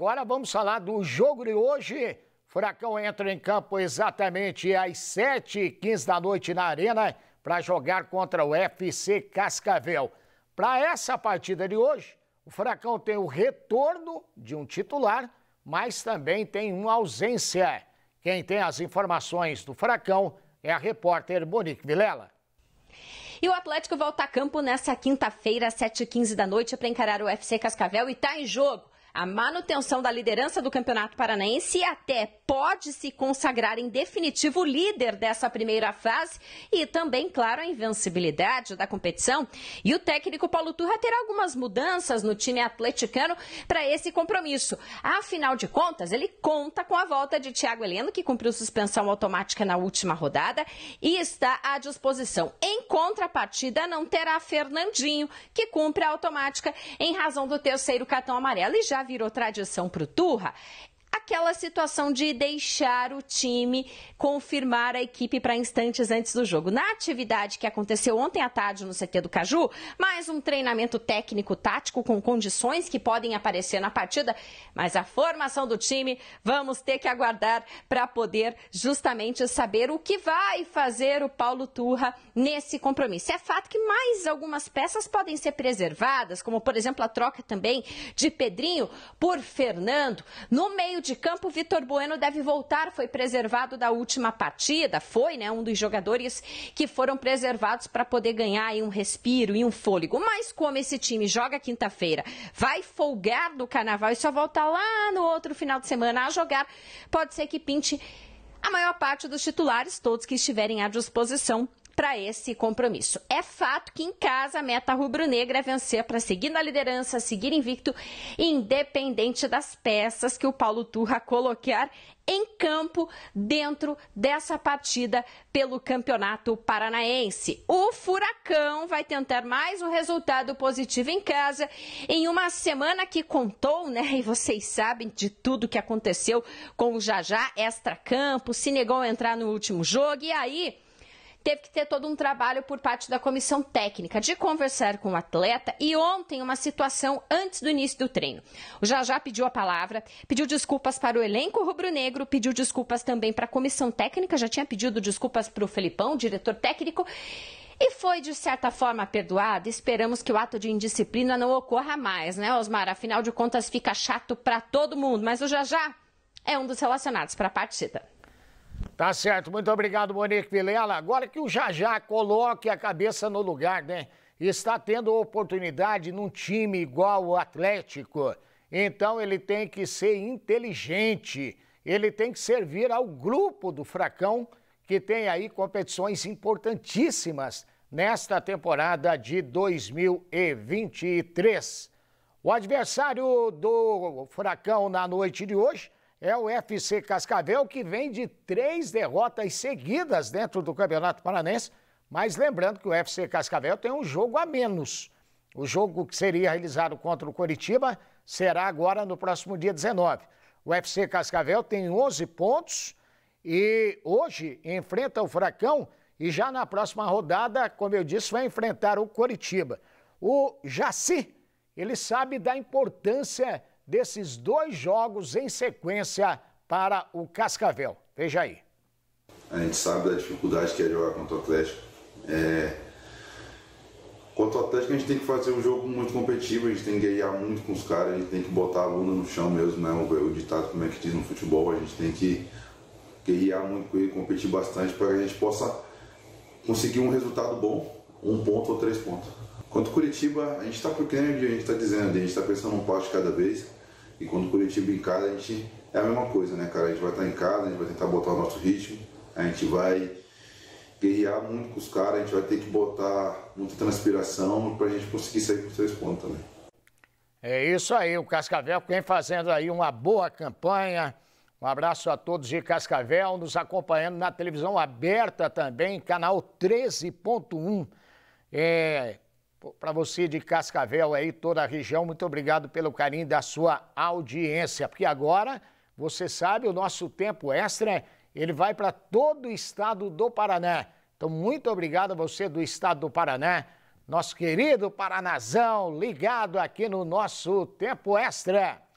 agora vamos falar do jogo de hoje. Furacão entra em campo exatamente às 7h15 da noite na Arena para jogar contra o FC Cascavel. Para essa partida de hoje, o Furacão tem o retorno de um titular, mas também tem uma ausência. Quem tem as informações do Furacão é a repórter Monique Vilela. E o Atlético volta a campo nessa quinta-feira, às 7h15 da noite, para encarar o FC Cascavel e está em jogo. A manutenção da liderança do Campeonato Paranaense até pode se consagrar em definitivo líder dessa primeira fase e também, claro, a invencibilidade da competição. E o técnico Paulo Turra terá algumas mudanças no time atleticano para esse compromisso. Afinal de contas, ele conta com a volta de Thiago Heleno, que cumpriu suspensão automática na última rodada e está à disposição. Em contrapartida, não terá Fernandinho, que cumpre a automática em razão do terceiro cartão amarelo e já virou tradição pro Turra aquela situação de deixar o time confirmar a equipe para instantes antes do jogo. Na atividade que aconteceu ontem à tarde no CT do Caju, mais um treinamento técnico-tático com condições que podem aparecer na partida, mas a formação do time vamos ter que aguardar para poder justamente saber o que vai fazer o Paulo Turra nesse compromisso. É fato que mais algumas peças podem ser preservadas, como por exemplo a troca também de Pedrinho por Fernando. No meio de campo, Vitor Bueno deve voltar, foi preservado da última partida, foi, né, um dos jogadores que foram preservados para poder ganhar aí um respiro e um fôlego. Mas como esse time joga quinta-feira, vai folgar do carnaval e só volta lá no outro final de semana a jogar, pode ser que pinte a maior parte dos titulares, todos que estiverem à disposição para esse compromisso. É fato que em casa a meta rubro-negra é vencer para seguir na liderança, seguir invicto, independente das peças que o Paulo Turra colocar em campo dentro dessa partida pelo Campeonato Paranaense. O Furacão vai tentar mais um resultado positivo em casa em uma semana que contou, né? E vocês sabem de tudo que aconteceu com o Jajá extra-campo, se negou a entrar no último jogo e aí teve que ter todo um trabalho por parte da comissão técnica de conversar com o atleta e ontem uma situação antes do início do treino. O Jajá pediu a palavra, pediu desculpas para o elenco rubro-negro, pediu desculpas também para a comissão técnica, já tinha pedido desculpas para o Felipão, diretor técnico. E foi, de certa forma, perdoado. Esperamos que o ato de indisciplina não ocorra mais, né, Osmar? Afinal de contas, fica chato para todo mundo. Mas o Jajá é um dos relacionados para a partida. Tá certo, muito obrigado, Monique Vilela. Agora que o Jajá coloque a cabeça no lugar, né? Está tendo oportunidade num time igual o Atlético. Então ele tem que ser inteligente, ele tem que servir ao grupo do Fracão, que tem aí competições importantíssimas nesta temporada de 2023. O adversário do Fracão na noite de hoje é o FC Cascavel, que vem de três derrotas seguidas dentro do Campeonato Paranense. Mas lembrando que o FC Cascavel tem um jogo a menos. O jogo que seria realizado contra o Coritiba será agora no próximo dia 19. O FC Cascavel tem 11 pontos e hoje enfrenta o Furacão e já na próxima rodada, como eu disse, vai enfrentar o Coritiba. O Jaci, ele sabe da importância desses dois jogos em sequência para o Cascavel. Veja aí. A gente sabe da dificuldade que é jogar contra o Atlético. É... Contra o Atlético a gente tem que fazer um jogo muito competitivo, a gente tem que guerrear muito com os caras, a gente tem que botar a bunda no chão mesmo, né? O ditado como é que diz no futebol, a gente tem que guerrear muito com ele, competir bastante para que a gente possa conseguir um resultado bom, um ponto ou três pontos. Quanto Curitiba, a gente está pequeno, a gente está dizendo, a gente está pensando um passo de cada vez. E quando o Curitiba é em casa, a gente é a mesma coisa, né, cara? A gente vai estar em casa, a gente vai tentar botar o nosso ritmo, a gente vai guerrear muito com os caras, a gente vai ter que botar muita transpiração para a gente conseguir sair com os três pontos também. É isso aí, o Cascavel vem fazendo aí uma boa campanha. Um abraço a todos de Cascavel, nos acompanhando na televisão aberta também, canal 13.1. É, para você de Cascavel aí, toda a região, muito obrigado pelo carinho da sua audiência. Porque agora, você sabe, o nosso tempo extra, ele vai para todo o estado do Paraná. Então, muito obrigado a você do estado do Paraná, nosso querido Paranazão, ligado aqui no nosso tempo extra.